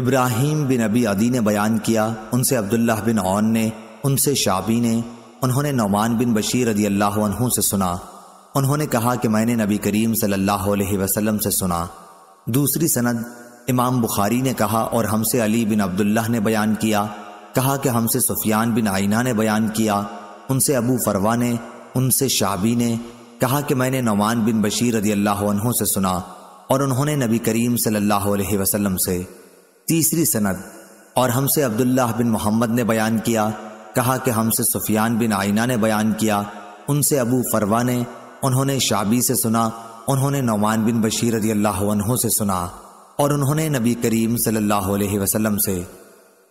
इब्राहिम बिन अबी अदी ने बयान किया उनसे अब्दुल्ला बिन ओन ने उनसे शाबी ने उन्होंने नौमान बिन बशीर रदी अल्लाह से सुना उन्होंने कहा कि मैंने नबी करीम सल्लाम से सुना दूसरी सनद इमाम बुखारी ने कहा और हमसे अली बिन अब्दुल्ला ने बयान किया कहा कि हमसे सुफियान बिन आइना ने बयान किया उनसे अबू फरवा ने उनसे शाबी ने कहा कि मैंने नौमान बिन बशीर रदी अल्लाह से सुना और उन्होंने नबी करीम सल्लल्लाहु अलैहि वसल्लम से तीसरी सनद और हमसे अब्दुल्लाह बिन मोहम्मद ने बयान किया कहा कि हमसे सुफियान बिन आइना ने बयान किया उनसे अबू फरवा ने उन्होंने शाबी से सुना उन्होंने नौमान बिन बशीर रजी अल्लाह से सुना और उन्होंने नबी करीम सल्लल्लाहु अलैहि वसल्लम से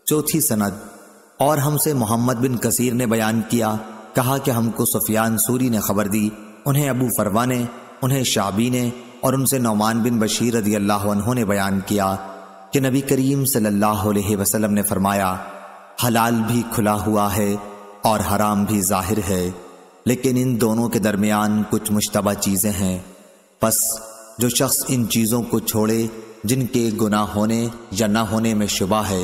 चौथी सनद और हमसे मोहम्मद बिन कसीर ने बयान किया कहा कि हमको सुफियान सूरी ने खबर दी उन्हें अबू फरवा ने उन्हें शाबी ने और उनसे नौमान बिन बशीर रजी अल्लाह ने बयान किया कि नबी करीम सल्लल्लाहु अलैहि वसल्लम ने फरमाया हलाल भी खुला हुआ है और हराम भी जाहिर है लेकिन इन दोनों के दरमियान कुछ मुशतबा चीज़ें हैं बस जो शख्स इन चीज़ों को छोड़े जिनके गुनाह होने या ना होने में शुबा है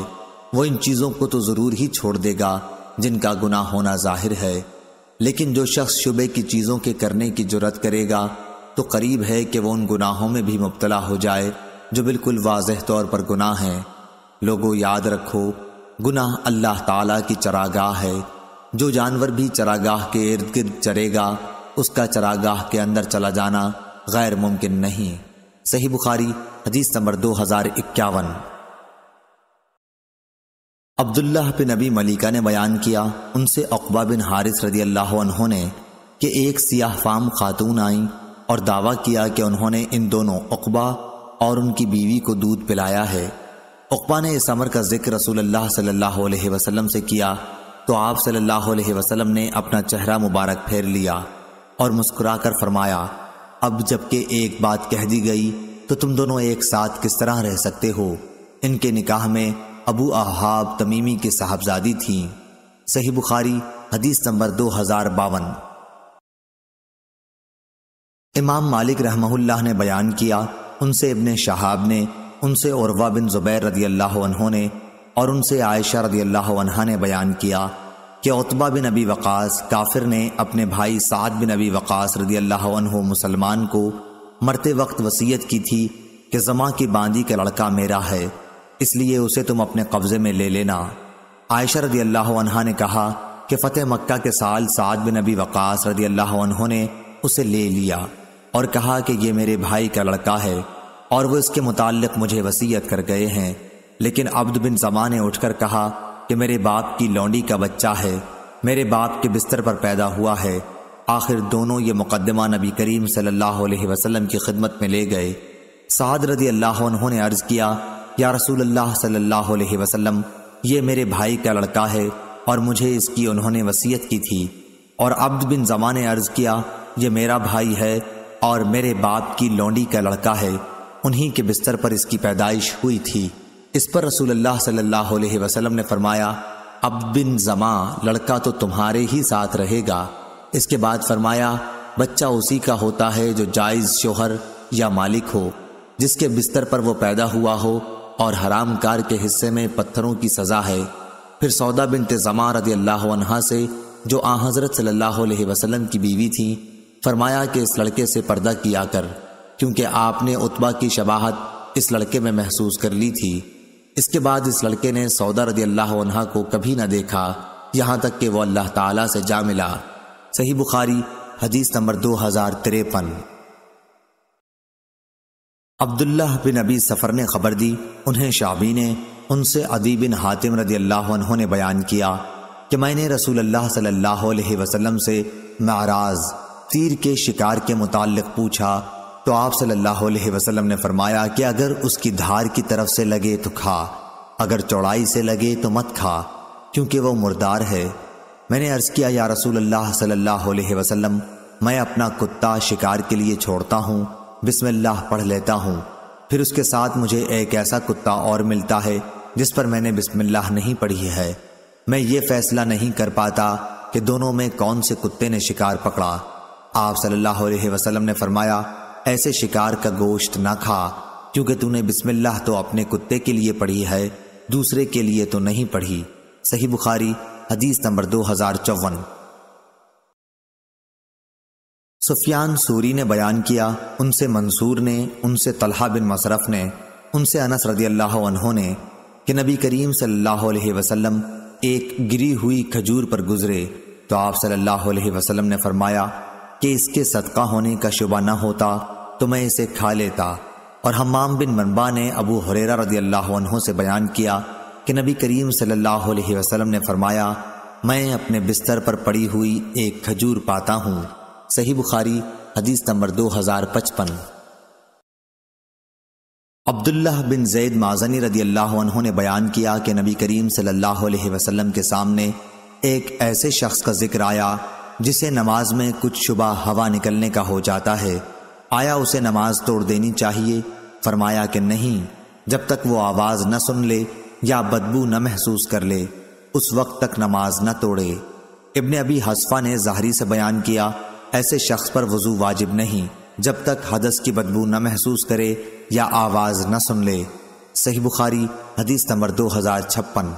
वो इन चीज़ों को तो ज़रूर ही छोड़ देगा जिनका गुनाह होना जाहिर है लेकिन जो शख्स शुबे की चीज़ों के करने की जरूरत करेगा तो करीब है कि वो उन गुनाहों में भी मुबतला हो जाए जो बिल्कुल वाजह तौर पर गुनाह है लोगों याद रखो गुनाह अल्लाह ताला की चरागाह है जो जानवर भी चरागाह के इर्द गिर्द चरेगा उसका चरागाह के अंदर चला जाना गैर मुमकिन नहीं सही बुखारी हदीस नंबर दो हजार इक्यावन अब्दुल्लाह बिन नबी मलिका ने बयान किया उनसे अकबा बिन हारिस रदी अल्लाह उन्होंने कि एक सियाह फाम खातून आई और दावा किया कि उन्होंने इन दोनों अकबा और उनकी बीवी को दूध पिलाया है उकबा ने इस अमर का जिक्र रसूल अल्लाह सल्लल्लाहु अलैहि वसल्लम से किया तो आप सल्लल्लाहु अलैहि वसल्लम ने अपना चेहरा मुबारक फेर लिया और मुस्कुराकर फरमाया अब जबकि एक बात कह दी गई तो तुम दोनों एक साथ किस तरह रह सकते हो इनके निकाह में अबू अहाब तमीमी की साहबजादी थी सही बुखारी हदीस नंबर दो हजार बावन इमाम मालिक रहमहुल्लाह ने बयान किया उनसे इबन शहाब ने उनसे उर्वा बिन ज़ुबैर रदी अल्लाह ने और उनसे आयशा रदी अल्लाह ने बयान किया कि उतबा बिन अबी वक़ास काफिर ने अपने भाई साद बिन अबी वक़ास रदी अल्लाह मुसलमान को मरते वक्त वसीयत की थी कि जमा की बांदी का लड़का मेरा है इसलिए उसे तुम अपने कब्ज़े में ले लेना आयशा रदी अल्लाह ने कहा कि फ़तेह मक्का के साल साद बिन अबी वक़ास रदी अल्लाह ने उसे ले लिया और कहा कि ये मेरे भाई का लड़का है और वो इसके मुतालिक मुझे वसीयत कर गए हैं लेकिन अब्द बिन जमा ने उठकर कहा कि मेरे बाप की लौंडी का बच्चा है मेरे बाप के बिस्तर पर पैदा हुआ है आखिर दोनों ये मुकदमा नबी करीम सल्लल्लाहु अलैहि वसल्लम की खिदमत में ले गए साद रदी अल्लाह उन्होंने अर्ज किया या रसूल अल्लाह सल्लल्लाहु ये मेरे भाई का लड़का है और मुझे इसकी उन्होंने वसीयत की थी और अब्द बिन जमा ने अर्ज किया ये मेरा भाई है और मेरे बाप की लौंडी का लड़का है उन्हीं के बिस्तर पर इसकी पैदाइश हुई थी इस पर रसूल सल्लल्लाहु अलैहि ने फरमाया अब बिन जमा लड़का तो तुम्हारे ही साथ रहेगा इसके बाद फरमाया बच्चा उसी का होता है जो जायज़ शोहर या मालिक हो जिसके बिस्तर पर वो पैदा हुआ हो और हराम कार के हिस्से में पत्थरों की सज़ा है फिर सौदा बिन तज़मा रदी अल्लाह से जो आ हज़रत सल्लाह वसलम की बीवी थी फरमाया कि इस लड़के से पर्दा किया कर क्योंकि आपने उतबा की शबाहत इस लड़के में महसूस कर ली थी इसके बाद इस लड़के ने सौदा रदी अल्लाह को कभी ना देखा यहाँ तक कि वह अल्लाह तला से जा मिला सही बुखारी हदीस नंबर दो हजार तिरपन अब्दुल्ला बिन अबी सफ़र ने खबर दी उन्हें शाबी ने उनसे अदी बिन हातिम रदी अल्लाह ने बयान किया कि मैंने रसूल अल्लाह सल्लल्लाहु वसलम से नाराज तीर के शिकार के मुतल पूछा तो आप सल्लल्लाहु अलैहि वसल्लम ने फरमाया कि अगर उसकी धार की तरफ से लगे तो खा अगर चौड़ाई से लगे तो मत खा क्योंकि वो मुर्दार है मैंने अर्ज़ किया या रसूल अल्लाह सल्लल्लाहु अलैहि वसल्लम मैं अपना कुत्ता शिकार के लिए छोड़ता हूँ बिस्मिल्लाह पढ़ लेता हूँ फिर उसके साथ मुझे एक ऐसा कुत्ता और मिलता है जिस पर मैंने बिस्मिल्लाह नहीं पढ़ी है मैं ये फैसला नहीं कर पाता कि दोनों में कौन से कुत्ते ने शिकार पकड़ा आप सल्लल्लाहु अलैहि वसल्लम ने फरमाया ऐसे शिकार का गोश्त ना खा क्योंकि तूने बिस्मिल्लाह तो अपने कुत्ते के लिए पढ़ी है दूसरे के लिए तो नहीं पढ़ी सही बुखारी हदीस नंबर दो हजार चौवन सुफियान सूरी ने बयान किया उनसे मंसूर ने उनसे तलहा बिन मसरफ ने उनसे अनस रदी अल्लाह ने कि नबी करीम सल्लल्लाहु अलैहि वसल्लम एक गिरी हुई खजूर पर गुजरे तो आप सल्लल्लाहु अलैहि वसल्लम ने फरमाया कि इसके सदका होने का शुबा न होता तो मैं इसे खा लेता और हमाम बिन मनबा ने अबू हुरेरा रदी अल्लाह से बयान किया कि नबी करीम सल्लल्लाहु अलैहि वसल्लम ने फरमाया मैं अपने बिस्तर पर पड़ी हुई एक खजूर पाता हूँ सही बुखारी हदीस नंबर दो हजार पचपन अब्दुल्लाह बिन जैद माजनी रदी अल्लाह ने बयान किया कि नबी करीम सल्लल्लाहु अलैहि वसल्लम के सामने एक ऐसे शख्स का जिक्र आया जिसे नमाज में कुछ शुबा हवा निकलने का हो जाता है आया उसे नमाज तोड़ देनी चाहिए फरमाया कि नहीं जब तक वो आवाज़ न सुन ले या बदबू न महसूस कर ले उस वक्त तक नमाज न तोड़े इबन अबी हसफा ने जहरी से बयान किया ऐसे शख्स पर वजू वाजिब नहीं जब तक हदस की बदबू न महसूस करे या आवाज़ न सुन ले सही बुखारी हदीस नंबर दो हजार छप्पन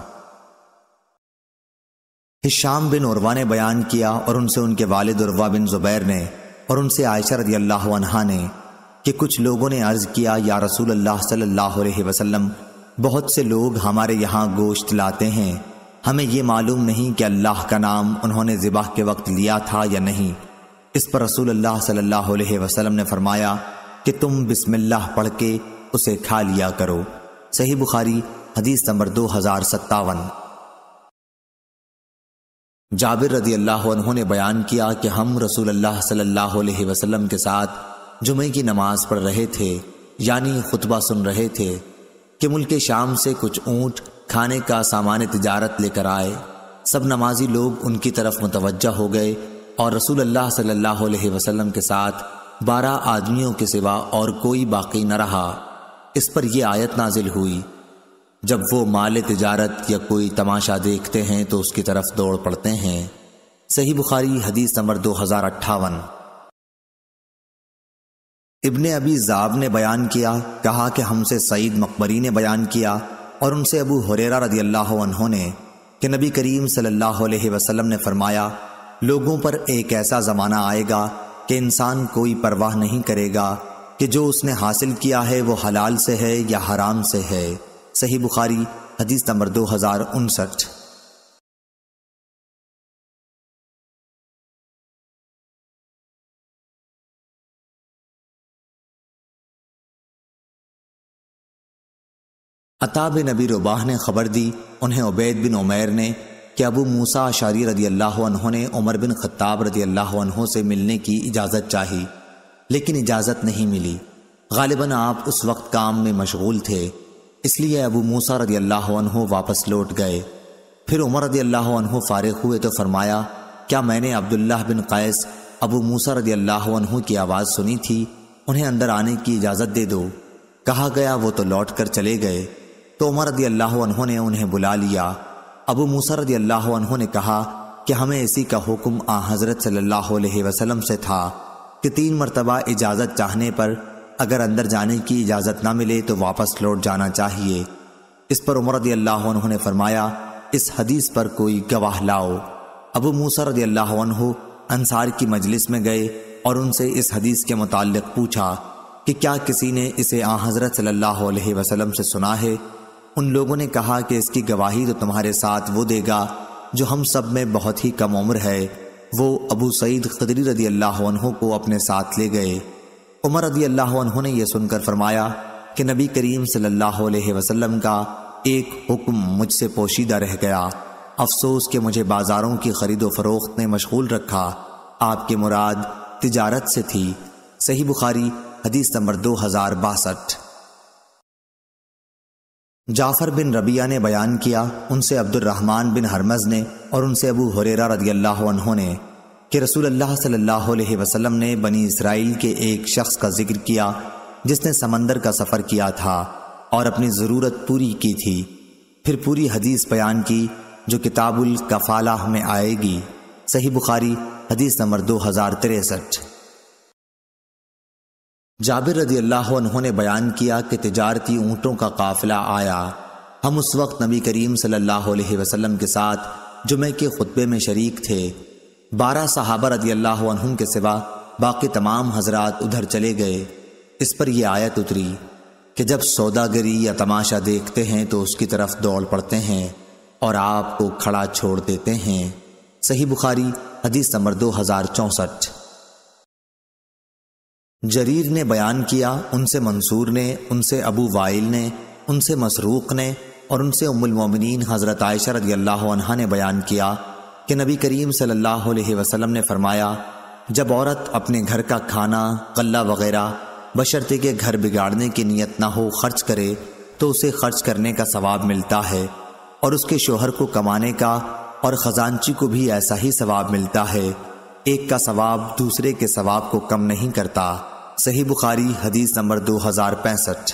हिशाम बिन उर्वा ने बयान किया और उनसे उनके वालिद उर्वा बिन जुबैर ने और उनसे आयशा रदी अल्लाह ने कि कुछ लोगों ने अर्ज़ किया या रसूल अल्लाह सल्लल्लाहु अलैहि वसल्लम बहुत से लोग हमारे यहाँ गोश्त लाते हैं हमें ये मालूम नहीं कि अल्लाह का नाम उन्होंने ज़िबाह के वक्त लिया था या नहीं इस पर रसूल अल्लाह सल्लल्लाहु अलैहि वसल्लम ने फरमाया कि तुम बिस्मिल्लाह पढ़ के उसे खा लिया करो सही बुखारी हदीस नंबर दो हज़ार सत्तावन जाबिर रदी अल्लाह ने बयान किया कि हम रसूल अल्लाह सल्लल्लाहु अलैहि वसल्लम के साथ जुमे की नमाज पढ़ रहे थे यानी खुतबा सुन रहे थे कि मुल्क शाम से कुछ ऊँट खाने का सामान तजारत लेकर आए सब नमाजी लोग उनकी तरफ मुतवजा हो गए और रसूल अल्लाह सल्लल्लाहु अलैहि वसल्लम के साथ बारह आदमियों के सिवा और कोई बाकी न रहा इस पर यह आयत नाजिल हुई जब वो माल तजारत या कोई तमाशा देखते हैं तो उसकी तरफ दौड़ पड़ते हैं सही बुखारी हदीस नंबर दो हज़ार अट्ठावन इबन अबी जाब ने बयान किया कहा कि हमसे सईद मकबरी ने बयान किया और उनसे अबू हुरेरा रदी अल्लाह उन्होंने कि नबी करीम सल्लल्लाहु अलैहि वसल्लम ने फरमाया लोगों पर एक ऐसा ज़माना आएगा कि इंसान कोई परवाह नहीं करेगा कि जो उसने हासिल किया है वो हलाल से है या हराम से है सही बुखारी हदीस नंबर दो हज़ार उनसठ अताब नबी रुबाह ने खबर दी उन्हें उबैद बिन उमैर ने कि अबू मूसा शारी रदी अल्लाह ने उमर बिन खत्ताब रदी अल्लाह से मिलने की इजाज़त चाही लेकिन इजाज़त नहीं मिली गालिबा आप उस वक्त काम में मशगूल थे इसलिए अबू मूसा रदी अल्लाह वापस लौट गए फिर उमर रदी अल्लाह फारिग हुए तो फरमाया क्या मैंने अब्दुल्ला बिन कैस अबू मूसा रदी अल्लाह की आवाज़ सुनी थी उन्हें अंदर आने की इजाज़त दे दो कहा गया वो तो लौट कर चले गए तो उमर रदी अल्लाह ने उन्हें बुला लिया अबू मूसा रदी अल्लाह ने कहा कि हमें इसी का हुक्म आ हज़रत सल्ला वसलम से था कि तीन मरतबा इजाज़त चाहने पर अगर अंदर जाने की इजाज़त ना मिले तो वापस लौट जाना चाहिए इस पर उमर रदी अल्लाह ने फरमाया इस हदीस पर कोई गवाह लाओ अबू मूसा रदी अल्लाह अंसार की मजलिस में गए और उनसे इस हदीस के मुतल पूछा कि क्या किसी ने इसे आ हज़रत सल्ला वसलम से सुना है उन लोगों ने कहा कि इसकी गवाही तो तुम्हारे साथ वो देगा जो हम सब में बहुत ही कम उम्र है वो अबू सईद खदरी रदी अल्लाह को अपने साथ ले गए उमर रदी अल्लाह ने यह सुनकर फरमाया कि नबी करीम सल्लल्लाहु अलैहि वसल्लम का एक हुक्म मुझसे पोशीदा रह गया अफसोस के मुझे बाजारों की खरीदो फरोख्त ने मशगूल रखा आपके मुराद तिजारत से थी सही बुखारी हदीस नंबर दो हजार बासठ जाफर बिन रबिया ने बयान किया उनसे अब्दुलरहमान बिन हरमज ने और उनसे अबू हुरेरा रदी अल्लाह ने कि रसूल अल्लाह सल्लल्लाहु अलैहि वसल्लम ने बनी इसराइल के एक शख्स का जिक्र किया जिसने समंदर का सफ़र किया था और अपनी ज़रूरत पूरी की थी फिर पूरी हदीस बयान की जो किताबुल कफालाह में आएगी सही बुखारी हदीस नंबर दो हज़ार तिरसठ जाबिर रजी अल्लाह उन्होंने बयान किया कि तिजारती ऊँटों का काफिला आया हम उस वक्त नबी करीम सल्लल्लाहु अलैहि वसल्लम के साथ जुमे के खुतबे में शरीक थे बारह सहाबर रदी अल्लाह के सिवा बाकी तमाम हजरात उधर चले गए इस पर यह आयत उतरी कि जब सौदागरी या तमाशा देखते हैं तो उसकी तरफ दौड़ पड़ते हैं और आपको खड़ा छोड़ देते हैं सही बुखारी हदीस नंबर दो हजार चौंसठ जरीर ने बयान किया उनसे मंसूर ने उनसे अबू वाइल ने उनसे मसरूक ने और उनसे उमुल हज़रत आयशा रदी अल्लाह ने बयान किया कि नबी करीम सल्लल्लाहु अलैहि वसल्लम ने फरमाया जब औरत अपने घर का खाना गल्ला वगैरह बशर्ते के घर बिगाड़ने की नीयत ना हो खर्च करे तो उसे खर्च करने का सवाब मिलता है और उसके शोहर को कमाने का और खजानची को भी ऐसा ही सवाब मिलता है एक का सवाब दूसरे के सवाब को कम नहीं करता सही बुखारी हदीस नंबर दो हजार पैंसठ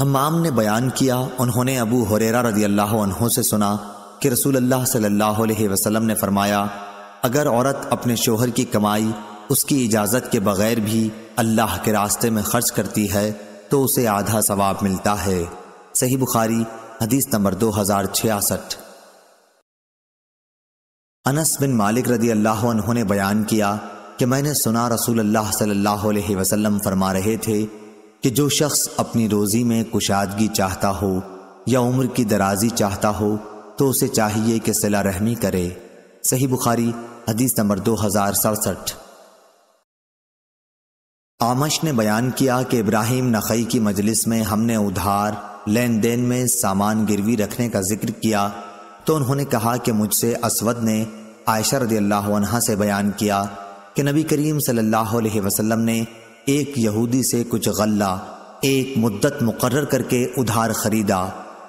हमाम ने बयान किया उन्होंने अबू हुरेरा रजी अल्लाह से सुना कि रसूल अल्लाह सल्लल्लाहु अलैहि वसल्लम ने फरमाया अगर औरत अपने शोहर की कमाई उसकी इजाज़त के बगैर भी अल्लाह के रास्ते में खर्च करती है तो उसे आधा सवाब मिलता है सही बुखारी हदीस नंबर दो हजार छियासठ अनस बिन मालिक रदी अल्लाह ने बयान किया कि मैंने सुना रसूल अल्लाह सल्लल्लाहु अलैहि वसल्लम फरमा रहे थे कि जो शख्स अपनी रोज़ी में कुशादगी चाहता हो या उम्र की दराजी चाहता हो तो उसे चाहिए कि सिला रहमी करे सही बुखारी हदीस नंबर दो हजार सड़सठ आमश ने बयान किया कि इब्राहिम नखई की मजलिस में हमने उधार लेन देन में सामान गिरवी रखने का जिक्र किया तो उन्होंने कहा कि मुझसे असवद ने आयशा रदी अल्लाह से बयान किया कि नबी करीम सल्लल्लाहु अलैहि वसल्लम ने एक यहूदी से कुछ गल्ला एक मुद्दत मुकर्र करके उधार खरीदा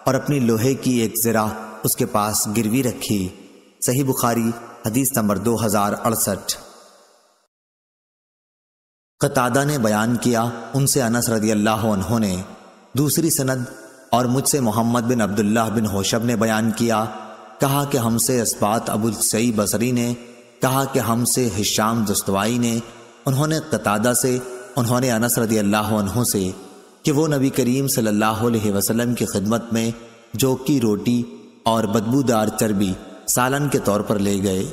और अपनी लोहे की एक ज़रा उसके पास गिरवी रखी सही बुखारी हदीस नंबर दो हजार अड़सठ कतादा ने बयान किया उनसे अनस रदी अल्लाह ने दूसरी सनद और मुझसे मोहम्मद बिन अब्दुल्लाह बिन होशब ने बयान किया कहा कि हमसे इस्बात अबुल सई बसरी ने कहा कि हमसे हिशाम दस्तवाई ने उन्होंने कतादा से उन्होंने अनस रदी अल्लाह से कि वो नबी करीम सल्लल्लाहु अलैहि वसल्लम की खिदमत में जो की रोटी और बदबूदार चर्बी सालन के तौर पर ले गए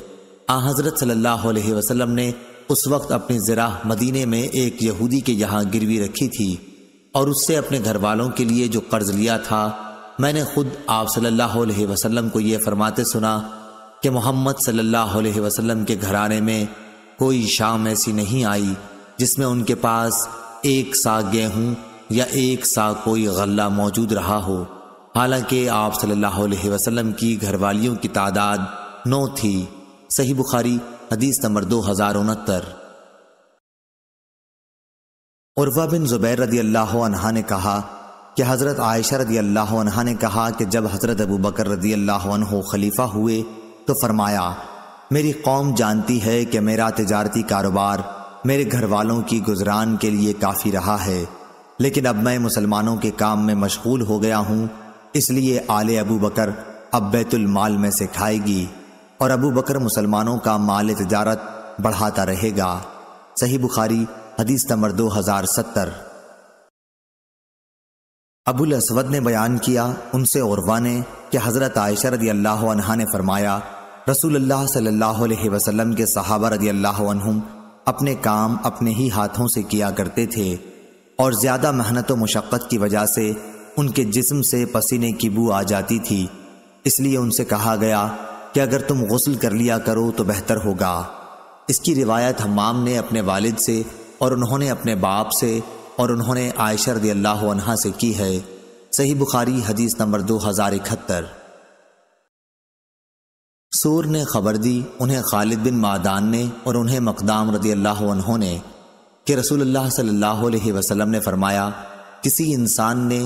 आ हजरत सल्लल्लाहु अलैहि वसल्लम ने उस वक्त अपनी ज़राह मदीने में एक यहूदी के यहाँ गिरवी रखी थी और उससे अपने घर वालों के लिए जो कर्ज लिया था मैंने खुद आप सल्लल्लाहु अलैहि वसल्लम को यह फरमाते सुना कि मोहम्मद सल्लल्लाहु अलैहि वसल्लम के घराने में कोई शाम ऐसी नहीं आई जिसमें उनके पास एक सा गेहूँ या एक सा कोई गल्ला मौजूद रहा हो हालांकि आप सल्लल्लाहु अलैहि वसल्लम की घरवालियों की तादाद नौ थी सही बुखारी हदीस नंबर दो हजार उनहत्तर उर्वा बिन जुबैर रदी अल्लाह अनहा ने कहा कि हज़रत आयशा रदी अल्लाह अनहा ने कहा कि जब हज़रत अबू बकर रदी अल्लाह अनहो खलीफा हुए तो फरमाया मेरी कौम जानती है कि मेरा तजारती कारोबार मेरे घर वालों की गुजरान के लिए काफ़ी रहा है लेकिन अब मैं मुसलमानों के काम में मशगूल हो गया हूँ इसलिए आले अबू बकर अब बैतुल माल में से खाएगी और अबू बकर मुसलमानों का माल तजारत बढ़ाता रहेगा सही बुखारी हदीस नंबर दो हजार सत्तर अबुल असवद ने बयान किया उनसे औरवा ने कि हज़रत आयशा रदी अल्लाह ने फरमाया रसूल अल्लाह सल्लल्लाहु अलैहि वसल्लम के सहाबा रदी अल्लाह अपने काम अपने ही हाथों से किया करते थे और ज़्यादा मेहनत व मशक्क़त की वजह से उनके जिस्म से पसीने की बू आ जाती थी इसलिए उनसे कहा गया कि अगर तुम गसल कर लिया करो तो बेहतर होगा इसकी रिवायत हमाम ने अपने वालिद से और उन्होंने अपने बाप से और उन्होंने आयशर दिल्ला से की है सही बुखारी हदीस नंबर दो हज़ार इकहत्तर सूर ने खबर दी उन्हें खालिद बिन मादान ने और उन्हें मकदाम रदी अल्लाह ने कि रसूल सल्लल्लाहु अलैहि ने फरमाया किसी इंसान ने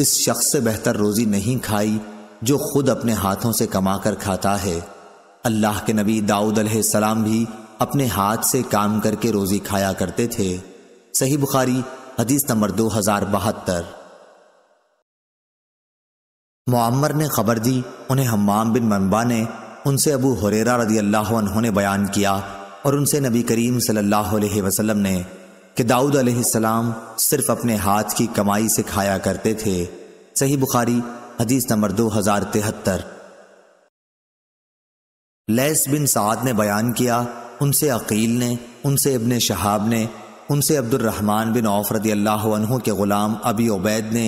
इस शख्स से बेहतर रोजी नहीं खाई जो खुद अपने हाथों से कमाकर खाता है अल्लाह के नबी दाऊद सलाम भी अपने हाथ से काम करके रोजी खाया करते थे सही बुखारी हदीस नंबर दो हजार बहत्तर मामर ने खबर दी उन्हें हमाम बिन मनबा ने उनसे अबू हुरेरा रदी अल्लाह ने बयान किया और उनसे नबी करीम सल्लल्लाहु अलैहि वसल्लम ने कि दाऊद अलैहिस्सलाम सिर्फ अपने हाथ की कमाई से खाया करते थे सही बुखारी हदीस नंबर दो हजार तिहत्तर लैस बिन साद ने बयान किया उनसे अकील ने उनसे इबन शहाब ने उनसे अब्दुलरहमान बिन औफ रदी अल्लाह के ग़ुलाम अबी उबैद ने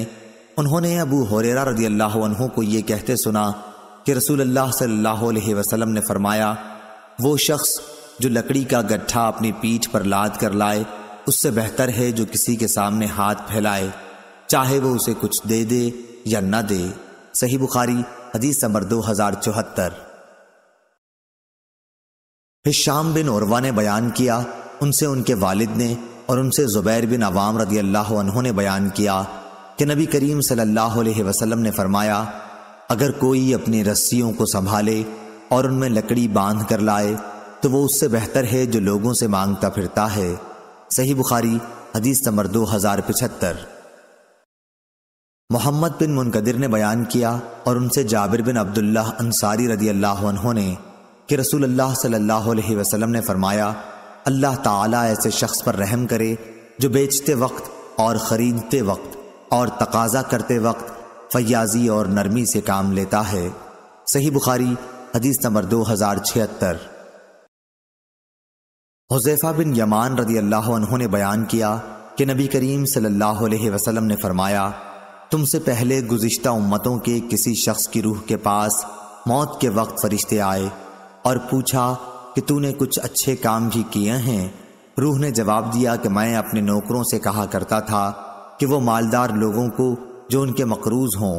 उन्होंने अबू हुरेरा रदी अल्लाह को ये कहते सुना कि रसूल अल्लाह सल्लल्लाहु अलैहि वसल्लम ने फरमाया वो शख्स जो लकड़ी का गट्ठा अपनी पीठ पर लाद कर लाए उससे बेहतर है जो किसी के सामने हाथ फैलाए चाहे वो उसे कुछ दे दे या न दे सही बुखारी हदीस नंबर दो हजार चौहत्तर हिशाम बिन औरवा ने बयान किया उनसे उनके वालिद ने और उनसे जुबैर बिन अवाम रदी अल्लाह ने बयान किया कि नबी करीम सल्लल्लाहु अलैहि वसल्लम ने फरमाया अगर कोई अपनी रस्सियों को संभाले और उनमें लकड़ी बांध कर लाए तो वो उससे बेहतर है जो लोगों से मांगता फिरता है सही बुखारी हदीस नंबर दो हजार पिछहत्तर मोहम्मद बिन मुनकदिर ने बयान किया और उनसे जाबिर बिन अब्दुल्ला अंसारी रदी अल्लाह ने कि रसूल अल्लाह सल्लल्लाहु अलैहि वसल्लम ने फरमाया अल्लाह ताला ऐसे शख्स पर रहम करे जो बेचते वक्त और ख़रीदते वक्त और तकाजा करते वक्त फयाजी और नरमी से काम लेता है सही बुखारी हदीस नंबर दो हजार छिहत्तर हुजैफा बिन यमान रदी अल्लाह ने बयान किया कि नबी करीम सल्लल्लाहु अलैहि वसल्लम ने फरमाया तुमसे पहले गुज्त उम्मतों के किसी शख्स की रूह के पास मौत के वक्त फरिश्ते आए और पूछा कि तूने कुछ अच्छे काम भी किए हैं रूह ने जवाब दिया कि मैं अपने नौकरों से कहा करता था कि वो मालदार लोगों को जो उनके मकरूज हों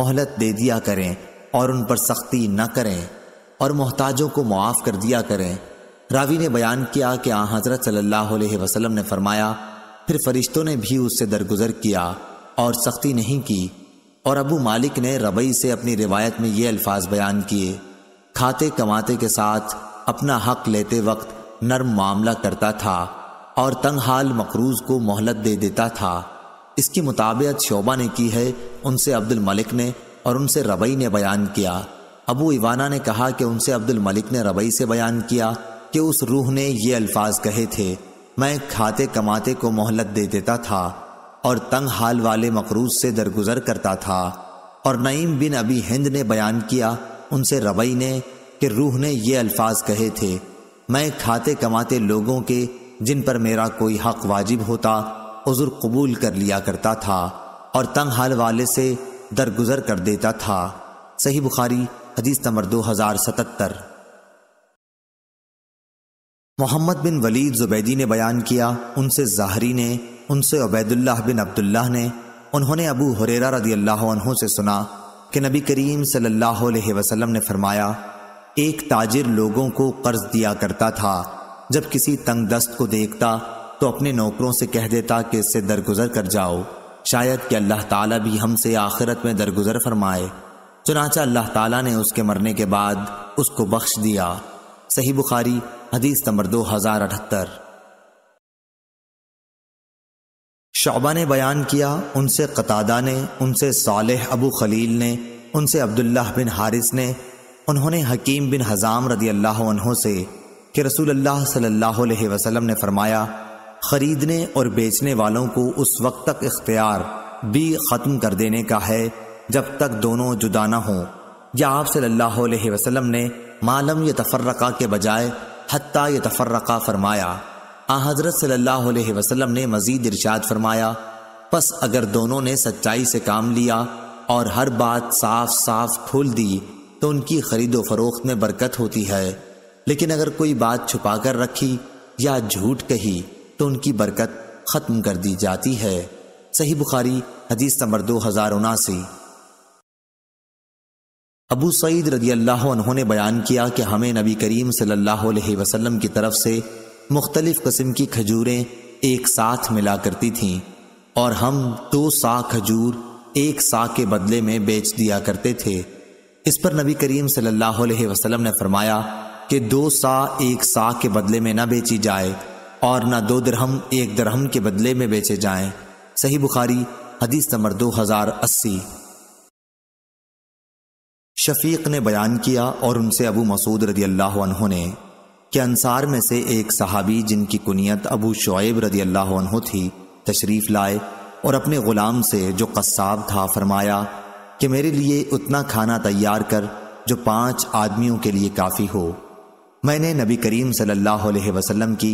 मोहलत दे दिया करें और उन पर सख्ती न करें और मोहताजों को मुआफ़ कर दिया करें रावी ने बयान किया कि आ हजरत सल्लल्लाहु अलैहि वसल्लम ने फरमाया फिर फरिश्तों ने भी उससे दरगुजर किया और सख्ती नहीं की और अबू मालिक ने रबई से अपनी रिवायत में ये अल्फाज बयान किए खाते कमाते के साथ अपना हक लेते वक्त नर्म मामला करता था और तंग हाल मकरूज को मोहलत दे देता था इसकी मुताबियत शोबा ने की है उनसे अब्दुल मलिक ने और उनसे रबई ने बयान किया अबू इवाना ने कहा कि उनसे अब्दुल मलिक ने रबई से बयान किया कि उस रूह ने ये अल्फाज कहे थे मैं खाते कमाते को मोहलत दे देता था और तंग हाल वाले मकरूज से दरगुजर करता था और नईम बिन अबी हिंद ने बयान किया उनसे रबई ने कि रूह ने ये अल्फाज कहे थे मैं खाते कमाते लोगों के जिन पर मेरा कोई हक वाजिब होता उजुर कबूल कर लिया करता था और तंग हाल वाले से दरगुजर कर देता था सही बुखारी हदीस नंबर दो हजार सतहत्तर मोहम्मद बिन वलीद जुबैदी ने बयान किया उनसे ज़ाहरी ने उनसे उबैदुल्लाह बिन अब्दुल्ला ने उन्होंने अबू हुरेरा रदी अल्लाह से सुना कि नबी करीम सल्लल्लाहु अलैहि वसल्लम ने फरमाया एक ताजिर लोगों को कर्ज दिया करता था जब किसी तंग दस्त को देखता तो अपने नौकरों से कह देता कि इससे दरगुजर कर जाओ शायद कि अल्लाह ताला भी हमसे आखिरत में दरगुजर फरमाए चुनाचा अल्लाह ताला ने उसके मरने के बाद उसको बख्श दिया सही बुखारी हदीस नंबर दो हजार अठहत्तर शोबा ने बयान किया उनसे कतादा ने उनसे सालेह अबू खलील ने उनसे अब्दुल्लाह बिन हारिस ने उन्होंने हकीम बिन हज़ाम रदी अल्लाह से कि रसूल अल्लाह सल्लल्लाहु अलैहि वसल्लम ने फरमाया ख़रीदने और बेचने वालों को उस वक्त तक इख्तियार भी ख़त्म कर देने का है जब तक दोनों जुदाना हों या आप सल्लल्लाहु अलैहि वसल्लम ने मालम या तफर्रका के बजाय हती ये तफर्रका फरमाया आ हज़रत वसल्लम ने मज़ीद इर्शाद फरमाया बस अगर दोनों ने सच्चाई से काम लिया और हर बात साफ साफ खोल दी तो उनकी खरीदो फरोख्त में बरकत होती है लेकिन अगर कोई बात छुपा कर रखी या झूठ कही तो उनकी बरकत ख़त्म कर दी जाती है सही बुखारी हदीस नंबर दो हज़ार उनासी अबू सईद रदी अल्लाह उन्होंने बयान किया कि हमें नबी करीम सल्लल्लाहु अलैहि वसल्लम की तरफ से मुख्तलिफ़ कस्म की खजूरें एक साथ मिला करती थीं और हम दो सा खजूर एक सा के बदले में बेच दिया करते थे इस पर नबी करीम सल्लल्लाहु अलैहि वसल्लम ने फरमाया कि दो सा एक सा के बदले में ना बेची जाए और ना दो दरहम एक दरहम के बदले में बेचे जाएं सही बुखारी हदीस नंबर दो हज़ार अस्सी शफीक ने बयान किया और उनसे अबू मसूद रदी अल्लाह ने कि अंसार में से एक सहाबी जिनकी कुनीत अबू शुएब रदी अल्लाह थी तशरीफ़ लाए और अपने ग़ुलाम से जो कस्साब था फरमाया कि मेरे लिए उतना खाना तैयार कर जो पाँच आदमियों के लिए काफ़ी हो मैंने नबी करीम सल्लल्लाहु अलैहि वसल्लम की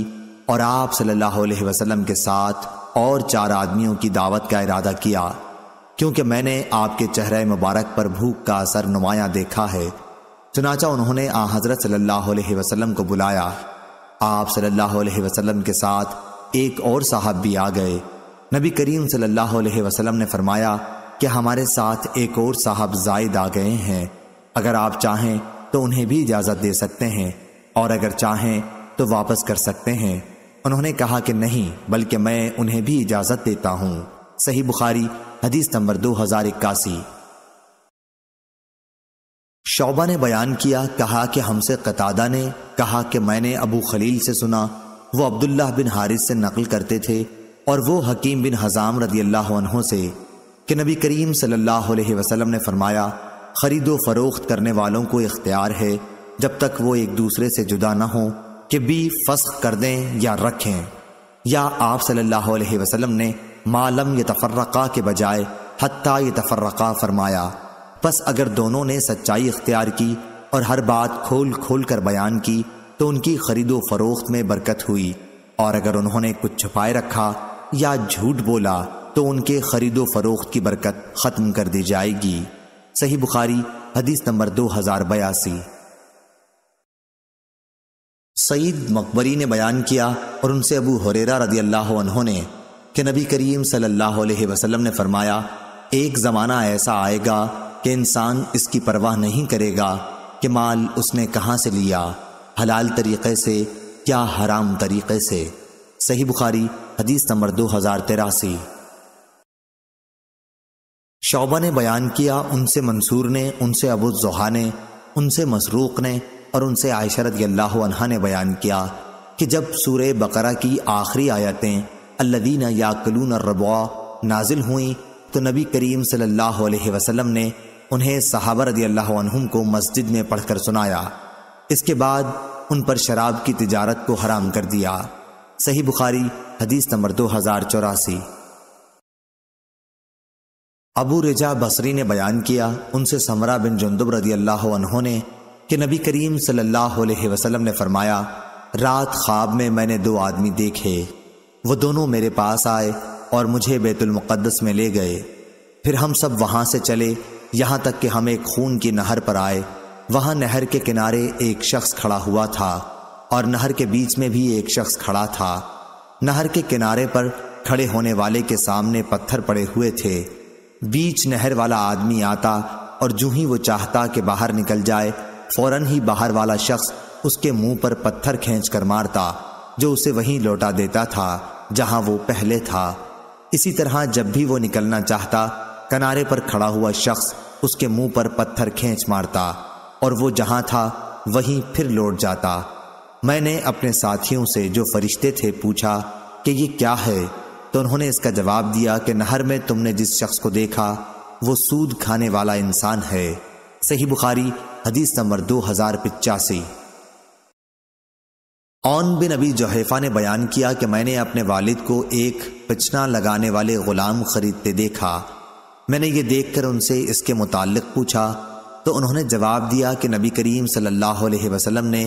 और आप सल्लल्लाहु अलैहि वसल्लम के साथ और चार आदमियों की दावत का इरादा किया क्योंकि मैंने आपके चेहरे मुबारक पर भूख का असर नुमाया देखा है चनाचा उन्होंने आ हजरत सल्लल्लाहु अलैहि वसल्लम को बुलाया आप सल्लल्लाहु अलैहि वसल्लम के साथ एक और साहब भी आ गए नबी करीम सल्लल्लाहु अलैहि वसल्लम ने फरमाया कि हमारे साथ एक और साहब जायद आ गए हैं अगर आप चाहें तो उन्हें भी इजाज़त दे सकते हैं और अगर चाहें तो वापस कर सकते हैं उन्होंने कहा कि नहीं बल्कि मैं उन्हें भी इजाज़त देता हूँ सही बुखारी हदीस नंबर दो हजार इक्यासी शौबा ने बयान किया कहा कि हमसे कतादा ने कहा कि मैंने अबू खलील से सुना वो अब्दुल्लाह बिन हारिस से नकल करते थे और वो हकीम बिन हजाम रदी अल्लाह से कि नबी करीम सल्लल्लाहु अलैहि वसल्लम ने फरमाया खरीदो फरोख्त करने वालों को इख्तियार है जब तक वो एक दूसरे से जुदा ना हो कि बी फस्क कर दें या रखें या आप सल्लल्लाहु अलैहि वसल्लम ने मालम ये तफर्रका के बजाय ये तफर्रका फरमाया बस अगर दोनों ने सच्चाई इख्तियार की और हर बात खोल खोल कर बयान की तो उनकी खरीदो फरोख्त में बरकत हुई और अगर उन्होंने कुछ छुपाए रखा या झूठ बोला तो उनके खरीदो फरोख्त की बरकत ख़त्म कर दी जाएगी सही बुखारी हदीस नंबर दो हज़ार बयासी सईद मकबरी ने बयान किया और उनसे अबू हुरेरा रदी अल्लाह ने कि नबी करीम सल्लल्लाहु अलैहि वसल्लम ने फरमाया एक ज़माना ऐसा आएगा कि इंसान इसकी परवाह नहीं करेगा कि माल उसने कहाँ से लिया हलाल तरीक़े से क्या हराम तरीक़े से सही बुखारी हदीस नंबर दो हज़ार तेरासी शौबा ने बयान किया उनसे मंसूर ने उनसे अबू जोहा ने उनसे मसरूक ने और उनसे आयशरत अल्लाह ने बयान किया कि जब सूर बकरा की आखिरी आयतें अल्लदीना याकलून रबा नाजिल हुई तो नबी करीम सल्लल्लाहु अलैहि वसल्लम ने उन्हें सहाबा रदी को मस्जिद में पढ़कर सुनाया इसके बाद उन पर शराब की तिजारत को हराम कर दिया सही बुखारी हदीस नंबर दो हज़ार चौरासी अबू रजा बसरी ने बयान किया उनसे समरा बिन जंदुब रदी अल्लाह ने कि नबी करीम सल्लल्लाहु अलैहि वसल्लम ने फरमाया रात ख्वाब में मैंने दो आदमी देखे वो दोनों मेरे पास आए और मुझे बैतुल मुक़द्दस में ले गए फिर हम सब वहाँ से चले यहाँ तक कि हम एक खून की नहर पर आए वहाँ नहर के किनारे एक शख्स खड़ा हुआ था और नहर के बीच में भी एक शख्स खड़ा था नहर के किनारे पर खड़े होने वाले के सामने पत्थर पड़े हुए थे बीच नहर वाला आदमी आता और जू ही वो चाहता कि बाहर निकल जाए फौरन ही बाहर वाला शख्स उसके मुंह पर पत्थर खींच कर मारता जो उसे वहीं लौटा देता था जहां वो पहले था इसी तरह जब भी वो निकलना चाहता किनारे पर खड़ा हुआ शख्स उसके मुंह पर पत्थर खींच मारता और वो जहां था वहीं फिर लौट जाता मैंने अपने साथियों से जो फरिश्ते थे पूछा कि ये क्या है तो उन्होंने इसका जवाब दिया कि नहर में तुमने जिस शख्स को देखा वो सूद खाने वाला इंसान है सही बुखारी हदीस नंबर दो हजार पिचासी ओन बिन अबी जोहेफा ने बयान किया कि मैंने अपने वालिद को एक पिछना लगाने वाले ग़ुलाम ख़रीदते देखा मैंने ये देख कर उनसे इसके मुतल पूछा तो उन्होंने जवाब दिया कि नबी करीम सल्लल्लाहु अलैहि वसल्लम ने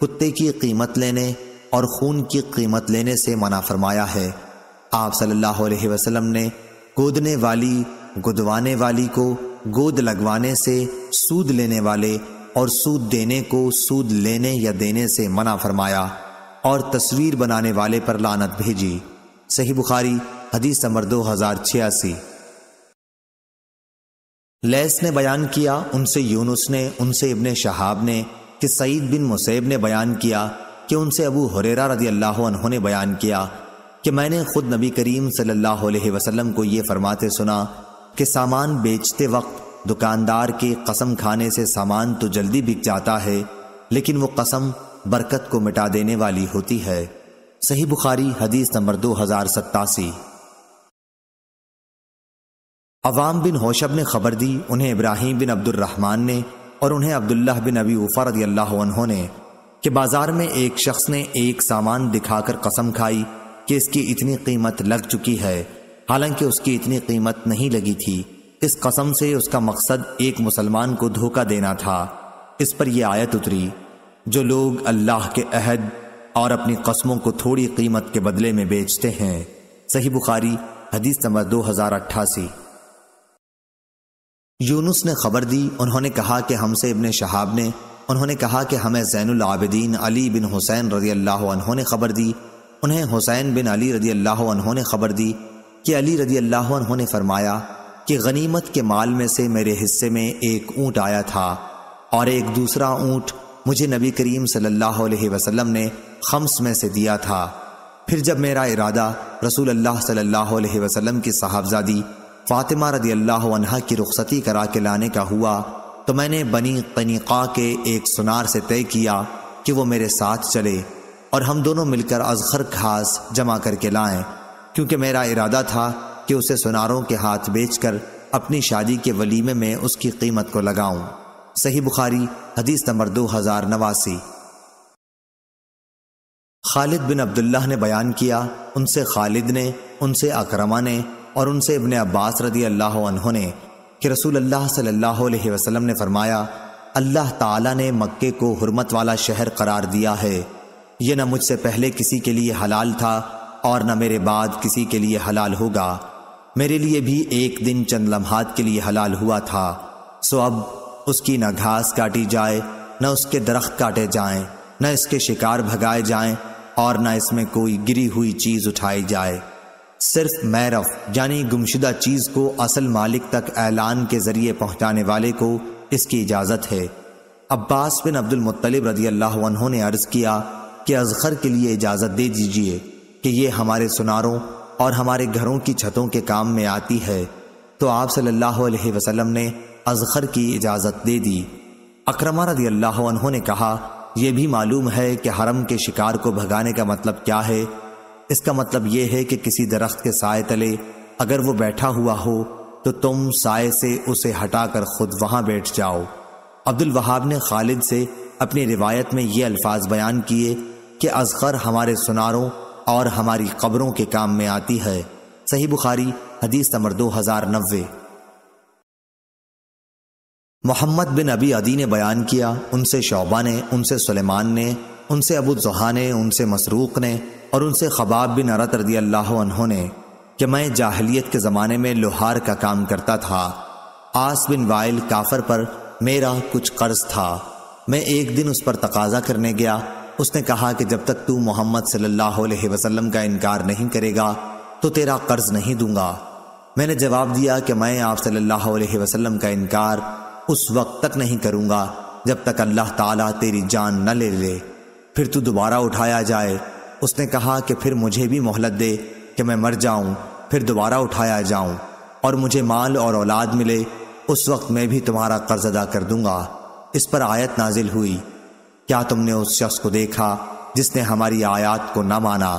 कुत्ते की कीमत लेने और खून की कीमत लेने से मना फरमाया है आप सल्लल्लाहु अलैहि वसल्लम ने गोदने वाली गुदवाने वाली को गोद लगवाने से सूद लेने वाले और सूद देने को सूद लेने या देने से मना फरमाया और तस्वीर बनाने वाले पर लानत भेजी सही बुखारी हदीस नंबर दो हजार छियासी लैस ने बयान किया उनसे यूनुस ने उनसे इबन शहाब ने कि सईद बिन मुसैब ने बयान किया कि उनसे अबू हुरेरा रजी अल्लाह ने बयान किया कि मैंने खुद नबी करीम सल्लल्लाहु अलैहि वसल्लम को ये फरमाते सुना कि सामान बेचते वक्त दुकानदार के कसम खाने से सामान तो जल्दी बिक जाता है लेकिन वो कसम बरकत को मिटा देने वाली होती है सही बुखारी हदीस नंबर दो हजार सत्तासी अवाम बिन होशब ने खबर दी उन्हें इब्राहिम बिन अब्दुलरहमान ने और उन्हें अब्दुल्लाह बिन अबी उफ़र ने कि बाजार में एक शख्स ने एक सामान दिखाकर कसम खाई कि इसकी इतनी कीमत लग चुकी है हालांकि उसकी इतनी कीमत नहीं लगी थी इस कसम से उसका मकसद एक मुसलमान को धोखा देना था इस पर यह आयत उतरी जो लोग अल्लाह के अहद और अपनी कस्मों को थोड़ी कीमत के बदले में बेचते हैं सही बुखारी हदीस नंबर दो हजार अट्ठासी यूनुस ने खबर दी उन्होंने कहा कि हमसे इबन शहाब ने उन्होंने कहा कि हमें जैनुल आबिदीन अली बिन हुसैन रजी अल्लाह ने खबर दी उन्हें हुसैन बिन अली रजी अल्लाह ने खबर दी कि अली रजी अल्लाह ने फरमाया कि गनीमत के माल में से मेरे हिस्से में एक ऊँट आया था और एक दूसरा ऊँट मुझे नबी करीम सल्लल्लाहु अलैहि वसल्लम ने खम्स में से दिया था फिर जब मेरा इरादा रसूल अल्लाह सल्लल्लाहु अलैहि वसल्लम की साहबजादी फ़ातिमा रदी अल्लाह की रुखसती करा के लाने का हुआ तो मैंने बनी तनीक़ा के एक सुनार से तय किया कि वो मेरे साथ चले और हम दोनों मिलकर अजहर घास जमा करके लाएं क्योंकि मेरा इरादा था कि उसे सुनारों के हाथ बेचकर अपनी शादी के वलीमे में उसकी कीमत को लगाऊं सही बुखारी हदीस नंबर दो हजार नवासी खालिद बिन अब्दुल्लाह ने बयान किया उनसे खालिद ने उनसे अक्रमा ने और उनसे इबन अब्बास रदी अल्लाह ने कि रसूल अल्लाह सल्लल्लाहु अलैहि वसल्लम ने फरमाया अल्लाह ताला ने मक्के को हरमत वाला शहर करार दिया है यह न मुझसे पहले किसी के लिए हलाल था और न मेरे बाद किसी के लिए हलाल होगा मेरे लिए भी एक दिन चंद लम्हात के लिए हलाल हुआ था सो अब उसकी न घास काटी जाए न उसके दरख्त काटे जाएं, न इसके शिकार भगाए जाएं और न इसमें कोई गिरी हुई चीज़ उठाई जाए सिर्फ मैरफ यानी गुमशुदा चीज़ को असल मालिक तक ऐलान के ज़रिए पहुँचाने वाले को इसकी इजाज़त है अब्बास बिन अब्दुल मुत्तलिब रजी अल्लाह ने अर्ज़ किया कि अजहर के लिए इजाज़त दे दीजिए कि ये हमारे सुनारों और हमारे घरों की छतों के काम में आती है तो आप सल्लल्लाहु अलैहि वसल्लम ने अजहर की इजाज़त दे दी अक्रमा रदी अल्लाह ने कहा यह भी मालूम है कि हरम के शिकार को भगाने का मतलब क्या है इसका मतलब यह है कि किसी दरख्त के साय तले अगर वो बैठा हुआ हो तो तुम साय से उसे हटाकर खुद वहां बैठ जाओ अब्दुल वहाब ने खालिद से अपनी रिवायत में ये अल्फाज बयान किए कि अजहर हमारे सुनारों और हमारी कब्रों के काम में आती है सही बुखारी हदीस नंबर दो हजार नब्बे मोहम्मद बिन अबी अदी ने बयान किया उनसे शोबा ने उनसे सुलेमान ने उनसे अबू जहा ने उनसे मसरूक ने और उनसे खबाब बिन अरत रदी अल्लाह ने कि मैं जाहलीत के ज़माने में लोहार का काम करता था आस बिन वायल काफर पर मेरा कुछ कर्ज था मैं एक दिन उस पर तकाजा करने गया उसने कहा कि जब तक तू मोहम्मद सल्लल्लाहु अलैहि वसल्लम का इनकार नहीं करेगा तो तेरा कर्ज नहीं दूंगा मैंने जवाब दिया कि मैं आप सल्लल्लाहु अलैहि वसल्लम का इनकार उस वक्त तक नहीं करूंगा जब तक अल्लाह ताला तेरी जान न ले ले फिर तू दोबारा उठाया जाए उसने कहा कि फिर मुझे भी मोहलत दे कि मैं मर जाऊं फिर दोबारा उठाया जाऊं और मुझे माल और औलाद मिले उस वक्त मैं भी तुम्हारा कर्ज अदा कर दूंगा इस पर आयत नाजिल हुई क्या तुमने उस शख्स को देखा जिसने हमारी आयात को न माना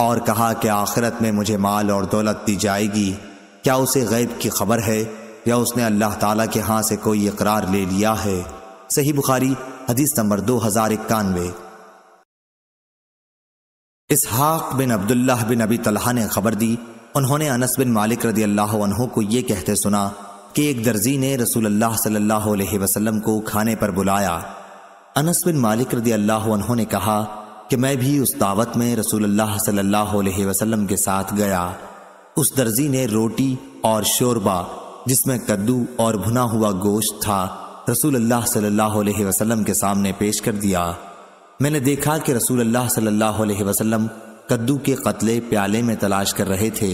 और कहा कि आखिरत में मुझे माल और दौलत दी जाएगी क्या उसे गैब की खबर है या उसने अल्लाह ताला के हाथ से कोई इकरार ले लिया है सही बुखारी हदीस नंबर दो हजार इक्यानवे हाक बिन अब्दुल्लाह बिन अबी तलहा ने खबर दी उन्होंने अनस बिन मालिक रदी अल्लाह को ये कहते सुना कि एक दर्जी ने रसूल अल्लाह को खाने पर बुलाया अनस बिन मालिक रदी अल्लाह ने कहा कि मैं भी उस दावत में रसूलुल्लाह सल्लल्लाहु अलैहि वसल्लम के साथ गया उस दर्जी ने रोटी और शोरबा जिसमें कद्दू और भुना हुआ गोश्त था अल्लाह सल्लल्लाहु अलैहि वसल्लम के सामने पेश कर दिया मैंने देखा कि अल्लाह सल्लल्लाहु अलैहि वसल्लम कद्दू के कतले प्याले में तलाश कर रहे थे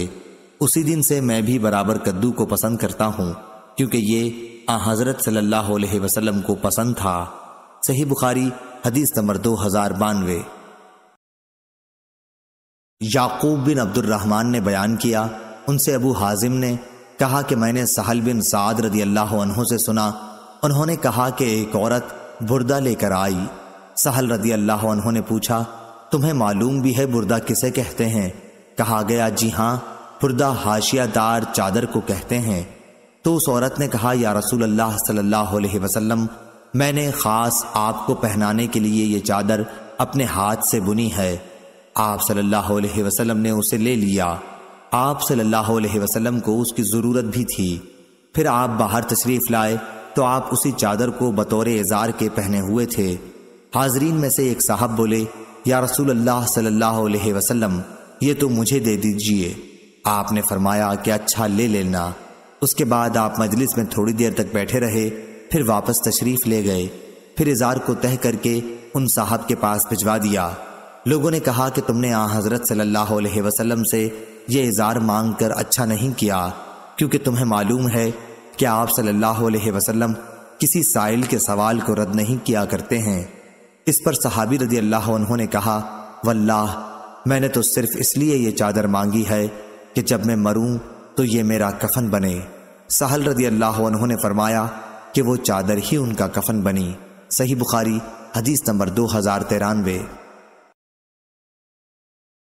उसी दिन से मैं भी बराबर कद्दू को पसंद करता हूँ क्योंकि ये आ हज़रत सल्लल्लाहु अलैहि वसल्लम को पसंद था सही बुखारी हदीस नंबर दो हज़ार बानवे याकूब बिन अब्दुलरहमान ने बयान किया उनसे अबू हाजिम ने कहा कि मैंने सहल बिन साद रदी अल्लाह से सुना उन्होंने कहा कि एक औरत बुरदा लेकर आई सहल रदी अल्लाह ने पूछा तुम्हें मालूम भी है बुरदा किसे कहते हैं कहा गया जी हाँ बुरदा हाशियादार चादर को कहते हैं तो उस औरत ने कहा या रसूल अल्लाह सल्लल्लाहु अलैहि वसल्लम मैंने ख़ास आपको पहनाने के लिए ये चादर अपने हाथ से बुनी है आप सल्लल्लाहु अलैहि वसल्लम ने उसे ले लिया आप सल्लल्लाहु अलैहि वसल्लम को उसकी ज़रूरत भी थी फिर आप बाहर तशरीफ़ लाए तो आप उसी चादर को बतौर इजार के पहने हुए थे हाजरीन में से एक साहब बोले या रसूल अल्लाह सल्लल्लाहु अलैहि वसल्लम ये तो मुझे दे दीजिए आपने फरमाया कि अच्छा ले लेना उसके बाद आप मजलिस में थोड़ी देर तक बैठे रहे फिर वापस तशरीफ ले गए फिर इजार को तह करके उन साहब के पास भिजवा दिया लोगों ने कहा कि तुमने आ हजरत सल्लल्लाहु अलैहि वसल्लम से ये इजार मांग कर अच्छा नहीं किया क्योंकि तुम्हें मालूम है कि आप सल्लल्लाहु अलैहि वसल्लम किसी साइल के सवाल को रद्द नहीं किया करते हैं इस पर सहाबी रदी अल्लाह उन्होंने कहा वल्लाह मैंने तो सिर्फ इसलिए ये चादर मांगी है कि जब मैं मरूं तो ये मेरा कफन बने सहल रदी अल्लाह उन्होंने फरमाया कि वो चादर ही उनका कफन बनी सही बुखारी हदीस नंबर दो हजार तिरानवे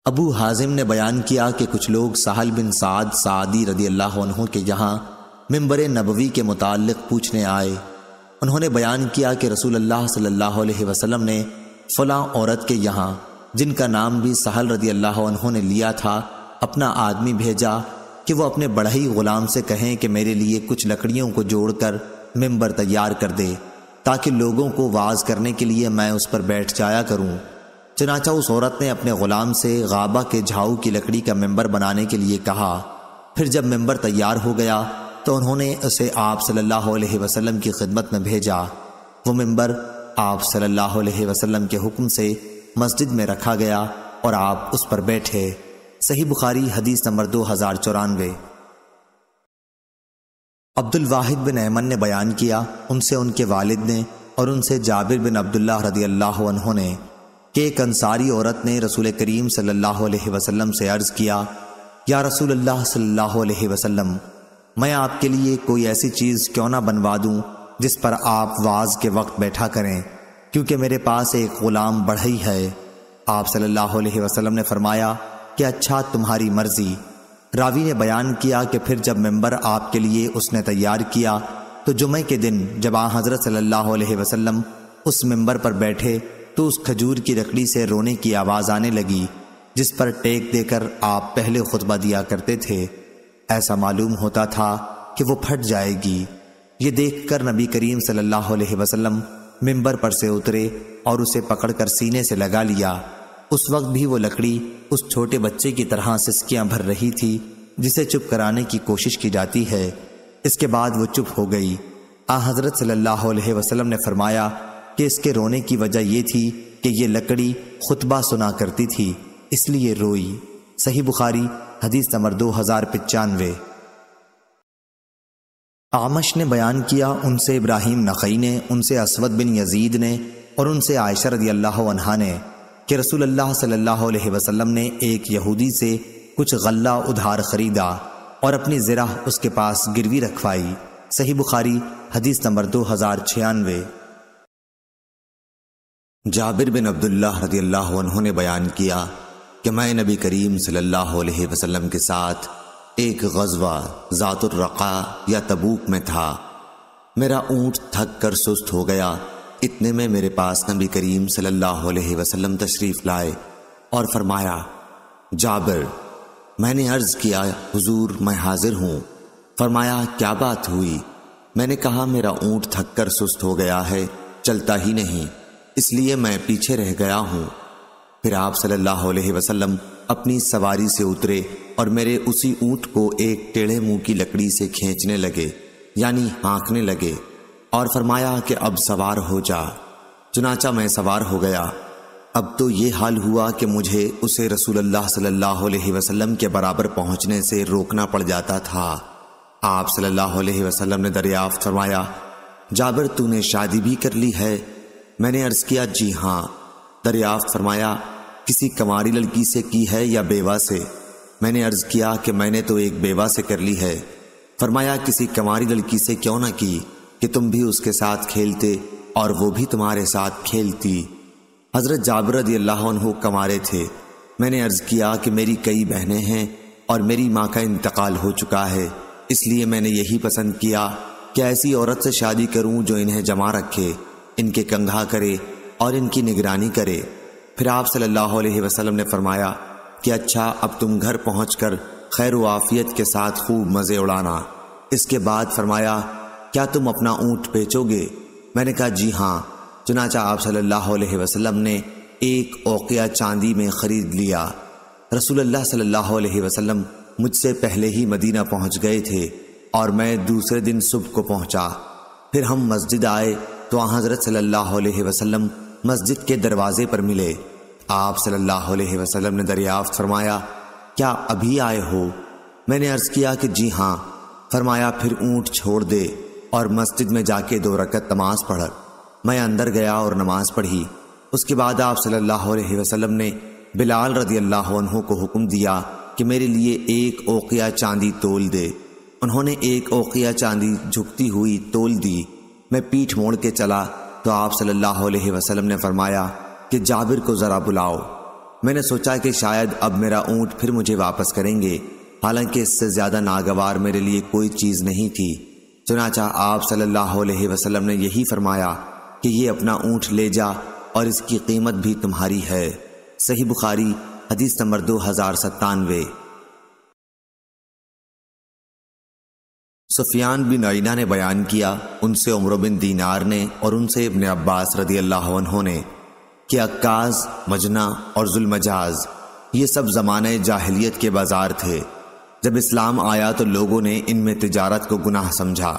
अबू हाजिम ने बयान किया कि कुछ लोग साहल बिन साद सादी रदी अल्लाह के यहाँ मम्बर नबवी के मुतालिक पूछने आए उन्होंने बयान किया कि रसूल अल्लाह सल्लल्लाहु अलैहि वसल्लम ने फ़ला औरत के यहाँ जिनका नाम भी सहल रदी अल्लाह ने लिया था अपना आदमी भेजा कि वो अपने ही ग़ुलाम से कहें कि मेरे लिए कुछ लकड़ियों को जोड़कर मिंबर तैयार कर दे ताकि लोगों को वाज करने के लिए मैं उस पर बैठ जाया करूं चनाचा उस औरत ने अपने ग़ुलाम से गाबा के झाऊ की लकड़ी का मेंबर बनाने के लिए कहा फिर जब मेंबर तैयार हो गया तो उन्होंने उसे आप सल्लल्लाहु अलैहि वसल्लम की खिदमत में भेजा वो मेंबर आप सल्लल्लाहु अलैहि वसल्लम के हुक्म से मस्जिद में रखा गया और आप उस पर बैठे सही बुखारी हदीस नंबर दो हज़ार चौरानवे अब्दुल वाहिद बिन ऐमन ने बयान किया उनसे उनके वालिद ने और उनसे जाबिर बिन अब्दुल्ला रदी अल्लाह ने कि एक अंसारी औरत ने रसूल करीम सल्लल्लाहु अलैहि वसल्लम से अर्ज़ किया या रसूल अल्लाह सल्लल्लाहु अलैहि वसल्लम मैं आपके लिए कोई ऐसी चीज़ क्यों ना बनवा दूँ जिस पर आप वाज के वक्त बैठा करें क्योंकि मेरे पास एक ग़ुलाम बढ़ई है आप सल्लल्लाहु अलैहि वसल्लम ने फरमाया कि अच्छा तुम्हारी मर्ज़ी रावी ने बयान किया कि फिर जब मेंबर आपके लिए उसने तैयार किया तो जुमे के दिन जब आ हज़रत सल्लल्लाहु अलैहि वसल्लम उस मेंबर पर बैठे तो उस खजूर की रकड़ी से रोने की आवाज़ आने लगी जिस पर टेक देकर आप पहले खुतबा दिया करते थे ऐसा मालूम होता था कि वो फट जाएगी ये देख नबी करीम सल्ला अलैहि मम्बर पर से उतरे और उसे पकड़कर सीने से लगा लिया उस वक्त भी वो लकड़ी उस छोटे बच्चे की तरह सिस्कियां भर रही थी जिसे चुप कराने की कोशिश की जाती है इसके बाद वो चुप हो गई आ हजरत सल्लल्लाहु अलैहि वसल्लम ने फरमाया कि इसके रोने की वजह यह थी कि ये लकड़ी खुतबा सुना करती थी इसलिए रोई सही बुखारी हदीस नंबर दो हजार पचानवे आमश ने बयान किया उनसे इब्राहिम नकई ने उनसे असवद बिन यजीद ने और उनसे आयशर रदी अल्लाह ने कि रसूल अल्लाह सल्लल्लाहु अलैहि वसल्लम ने एक यहूदी से कुछ गल्ला उधार खरीदा और अपनी ज़रा उसके पास गिरवी रखवाई सही बुखारी हदीस नंबर दो हज़ार छियानवे जाबिर बिन अब्दुल्ला रदी अल्लाह उन्होंने बयान किया कि मैं नबी करीम सल्लल्लाहु के साथ एक गजवा ज़ातुर्रक़ा या तबूक में था मेरा ऊंट थक कर सुस्त हो गया इतने में मेरे पास नबी करीम सल्लल्लाहु अलैहि वसल्लम तशरीफ़ लाए और फरमाया जाबर मैंने अर्ज़ किया हुजूर मैं हाजिर हूँ फरमाया क्या बात हुई मैंने कहा मेरा ऊँट थक कर सुस्त हो गया है चलता ही नहीं इसलिए मैं पीछे रह गया हूँ फिर आप सल्लल्लाहु अलैहि वसल्लम अपनी सवारी से उतरे और मेरे उसी ऊँट को एक टेढ़े मुँह की लकड़ी से खींचने लगे यानी हाँकने लगे और फरमाया कि अब सवार हो जा चुनाचा मैं सवार हो गया अब तो ये हाल हुआ कि मुझे उसे रसूलुल्लाह सल्लल्लाहु अलैहि वसल्लम के बराबर पहुंचने से रोकना पड़ जाता था आप सल्लल्लाहु अलैहि वसल्लम ने दरियाफ़ फरमाया जाबर तूने शादी भी कर ली है मैंने अर्ज किया जी हाँ दरियाफ़ फरमाया किसी कमारी लड़की से की है या बेवा से मैंने अर्ज किया कि मैंने तो एक बेवा से कर ली है फरमाया किसी कमारी लड़की से क्यों ना की कि तुम भी उसके साथ खेलते और वो भी तुम्हारे साथ खेलती हज़रत जाबरद अल्लाह कमारे थे मैंने अर्ज़ किया कि मेरी कई बहनें हैं और मेरी माँ का इंतकाल हो चुका है इसलिए मैंने यही पसंद किया कि ऐसी औरत से शादी करूं जो इन्हें जमा रखे इनके कंघा करे और इनकी निगरानी करे फिर आप सल्लल्लाहु अलैहि वसल्लम ने फरमाया कि अच्छा अब तुम घर पहुँच कर खैर वाफियत के साथ खूब मज़े उड़ाना इसके बाद फरमाया क्या तुम अपना ऊंट बेचोगे मैंने कहा जी हाँ चुनाचा आप सल्लल्लाहु अलैहि वसल्लम ने एक ओकिया चांदी में ख़रीद लिया रसूलुल्लाह सल्लल्लाहु अलैहि वसल्लम मुझसे पहले ही मदीना पहुंच गए थे और मैं दूसरे दिन सुबह को पहुंचा फिर हम मस्जिद आए तो हज़रत सल्लल्लाहु अलैहि वसल्लम मस्जिद के दरवाजे पर मिले आप सल्लल्लाहु अलैहि वसल्लम ने दरियाफ्त फरमाया क्या अभी आए हो मैंने अर्ज़ किया कि जी हाँ फरमाया फिर ऊँट छोड़ दे और मस्जिद में जाके दो रकत नमाज पढ़ मैं अंदर गया और नमाज पढ़ी उसके बाद आप सल्लल्लाहु अलैहि वसल्लम ने बिलाल रदी अल्लाह को हुक्म दिया कि मेरे लिए एक ओकिया चांदी तोल दे उन्होंने एक ओकिया चांदी झुकती हुई तोल दी मैं पीठ मोड़ के चला तो आप सल्लल्लाहु अलैहि वसल्लम ने फरमाया कि जाबिर को ज़रा बुलाओ मैंने सोचा कि शायद अब मेरा ऊँट फिर मुझे वापस करेंगे हालांकि इससे ज़्यादा नागवार मेरे लिए कोई चीज़ नहीं थी चुनाचा आप सल्लल्लाहु अलैहि वसल्लम ने यही फरमाया कि ये अपना ऊँट ले जा और इसकी कीमत भी तुम्हारी है सही बुखारी हदीस नंबर दो हजार सत्तानवे सुफियान बिन अना ने बयान किया उनसे उम्र बिन दीनार ने और उनसे इबन अब्बास रदी अल्लाह ने कि अक्काज मजना और जुलमजाज ये सब ज़माने जाहलीत के बाजार थे जब इस्लाम आया तो लोगों ने इनमें तजारत को गुनाह समझा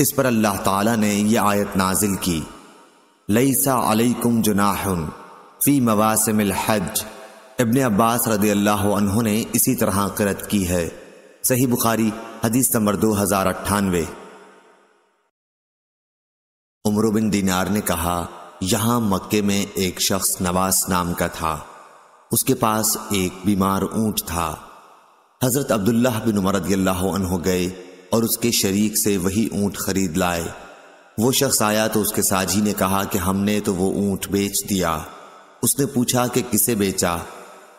इस पर अल्लाह ताला ने यह आयत नाजिल की लईसा अलैकुम जुनाह फ़ी मवासमिल हज इबन अब्बास रदी अल्लाह ने इसी तरह करत की है सही बुखारी हदीस नंबर दो हज़ार अट्ठानवे उम्र बिन दीनार ने कहा यहां मक्के में एक शख्स नवास नाम का था उसके पास एक बीमार ऊंट था हजरत अब्दुल्लाह बिन उमर अनहु गए और उसके शरीक से वही ऊँट खरीद लाए वो शख्स आया तो उसके साझी ने कहा कि हमने तो वो ऊँट बेच दिया उसने पूछा कि किसे बेचा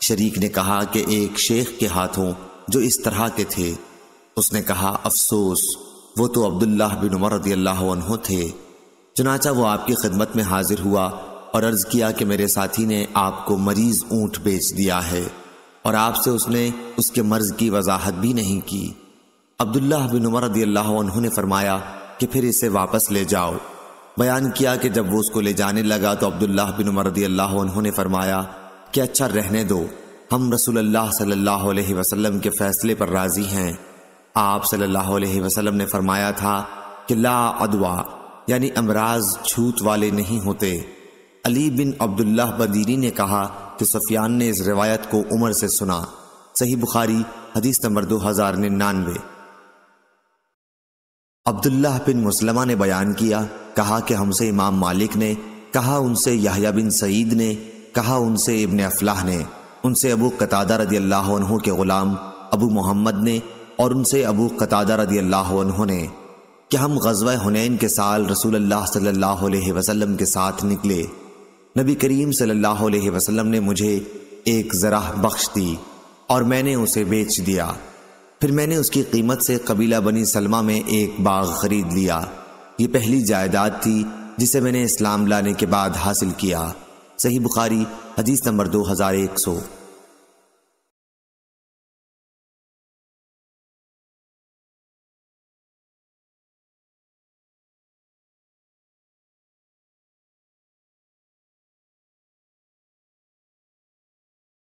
शरीक ने कहा कि एक शेख के हाथों जो इस तरह के थे उसने कहा अफसोस वो तो अब्दुल्लाह बिन उमर अनहु थे चुनाचा वो आपकी खिदमत में हाजिर हुआ और अर्ज़ किया कि मेरे साथी ने आपको मरीज़ ऊँट बेच दिया है और आपसे उसने उसके मर्ज की वजाहत भी नहीं की अब्दुल्लाह बिन उमर रदी अल्लाह ने फरमाया कि फिर इसे वापस ले जाओ बयान किया कि जब वो उसको ले जाने लगा तो अब्दुल्लाह बिन उमर रदी अल्लाह ने फरमाया कि अच्छा रहने दो हम रसूल अल्लाह सल्लल्लाहु अलैहि वसल्लम के फैसले पर राज़ी हैं आप सल्लल्लाहु अलैहि वसल्लम ने फरमाया था कि ला अदवा यानी अमराज छूत वाले नहीं होते अली बिन अब्दुल्ला बदीनी ने कहा कि सफियान ने इस रिवायत को उमर से सुना सही बुखारी हदीस नंबर दो हजार निन्यानवे अब्दुल्लाह बिन मुसलमा ने बयान किया कहा कि हमसे इमाम मालिक ने कहा उनसे याहिया बिन सईद ने कहा उनसे इबन अफलाह ने उनसे अबू कतादा रदी अल्लाह के ग़ुलाम अबू मोहम्मद ने और उनसे अबू कतादा रदी अल्लाह ने कि हम गजवा हुनैन के साल रसूल अल्लाह के साथ निकले नबी करीम सल्लल्लाहु अलैहि वसल्लम ने मुझे एक जराह बख्श दी और मैंने उसे बेच दिया फिर मैंने उसकी कीमत से कबीला बनी सलमा में एक बाग खरीद लिया ये पहली जायदाद थी जिसे मैंने इस्लाम लाने के बाद हासिल किया सही बुखारी हदीस नंबर दो हजार एक सौ